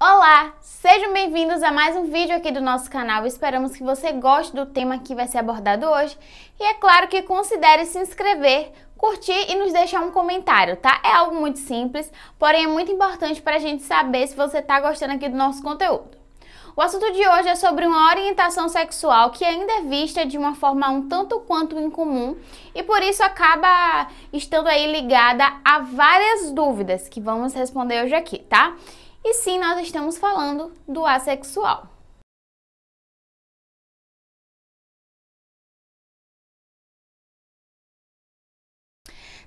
Olá, sejam bem-vindos a mais um vídeo aqui do nosso canal. Esperamos que você goste do tema que vai ser abordado hoje e é claro que considere se inscrever, curtir e nos deixar um comentário, tá? É algo muito simples, porém é muito importante para a gente saber se você está gostando aqui do nosso conteúdo. O assunto de hoje é sobre uma orientação sexual que ainda é vista de uma forma um tanto quanto incomum e por isso acaba estando aí ligada a várias dúvidas que vamos responder hoje aqui, tá? E sim, nós estamos falando do assexual.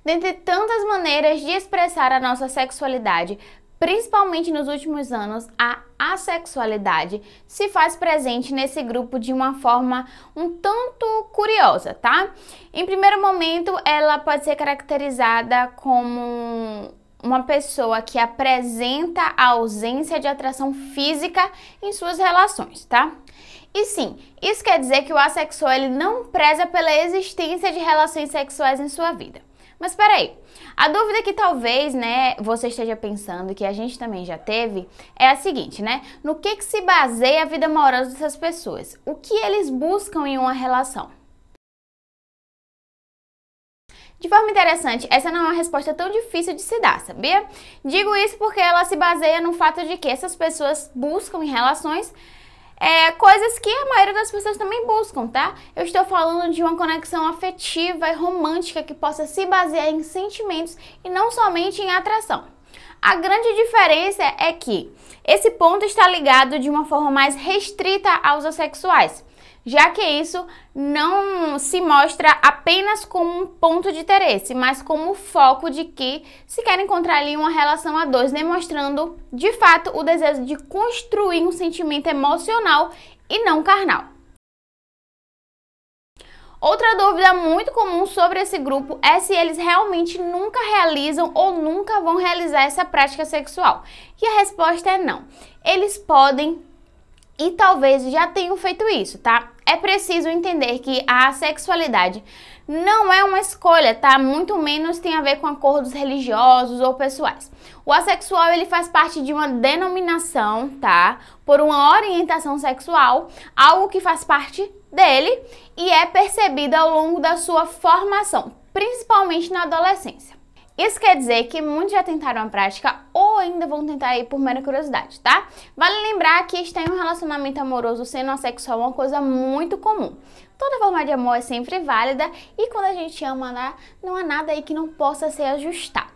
Dentre tantas maneiras de expressar a nossa sexualidade, principalmente nos últimos anos, a assexualidade se faz presente nesse grupo de uma forma um tanto curiosa, tá? Em primeiro momento, ela pode ser caracterizada como uma pessoa que apresenta a ausência de atração física em suas relações, tá? E sim, isso quer dizer que o assexual ele não preza pela existência de relações sexuais em sua vida. Mas peraí, a dúvida que talvez, né, você esteja pensando, que a gente também já teve, é a seguinte, né? No que, que se baseia a vida amorosa dessas pessoas? O que eles buscam em uma relação? De forma interessante, essa não é uma resposta tão difícil de se dar, sabia? Digo isso porque ela se baseia no fato de que essas pessoas buscam em relações é, coisas que a maioria das pessoas também buscam, tá? Eu estou falando de uma conexão afetiva e romântica que possa se basear em sentimentos e não somente em atração. A grande diferença é que esse ponto está ligado de uma forma mais restrita aos assexuais, já que isso não se mostra apenas como um ponto de interesse, mas como foco de que se quer encontrar ali uma relação a dois, demonstrando né, de fato o desejo de construir um sentimento emocional e não carnal. Outra dúvida muito comum sobre esse grupo é se eles realmente nunca realizam ou nunca vão realizar essa prática sexual. E a resposta é não. Eles podem e talvez já tenham feito isso, tá? É preciso entender que a sexualidade não é uma escolha, tá? Muito menos tem a ver com acordos religiosos ou pessoais. O assexual ele faz parte de uma denominação, tá? Por uma orientação sexual, algo que faz parte dele e é percebida ao longo da sua formação, principalmente na adolescência. Isso quer dizer que muitos já tentaram a prática ou ainda vão tentar aí por mera curiosidade, tá? Vale lembrar que estar em um relacionamento amoroso sendo assexual é uma coisa muito comum. Toda forma de amor é sempre válida e quando a gente ama, né, não há nada aí que não possa ser ajustado.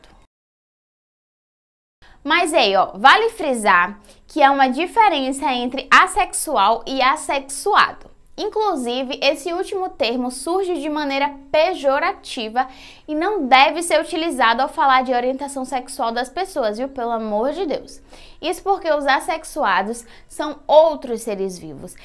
Mas aí, ó, vale frisar que há uma diferença entre assexual e assexuado. Inclusive, esse último termo surge de maneira pejorativa e não deve ser utilizado ao falar de orientação sexual das pessoas, viu? Pelo amor de Deus. Isso porque os assexuados são outros seres vivos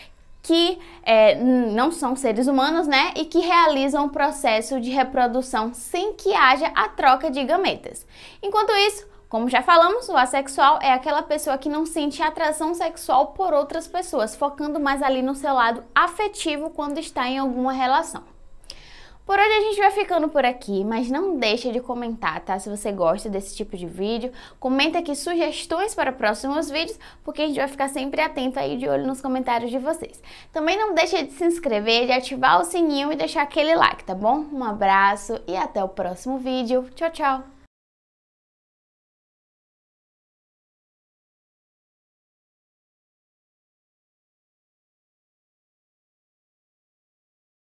que é, não são seres humanos, né? E que realizam o um processo de reprodução sem que haja a troca de gametas. Enquanto isso, como já falamos, o assexual é aquela pessoa que não sente atração sexual por outras pessoas, focando mais ali no seu lado afetivo quando está em alguma relação. Por hoje a gente vai ficando por aqui, mas não deixa de comentar, tá? Se você gosta desse tipo de vídeo, comenta aqui sugestões para próximos vídeos, porque a gente vai ficar sempre atento aí de olho nos comentários de vocês. Também não deixa de se inscrever, de ativar o sininho e deixar aquele like, tá bom? Um abraço e até o próximo vídeo. Tchau, tchau!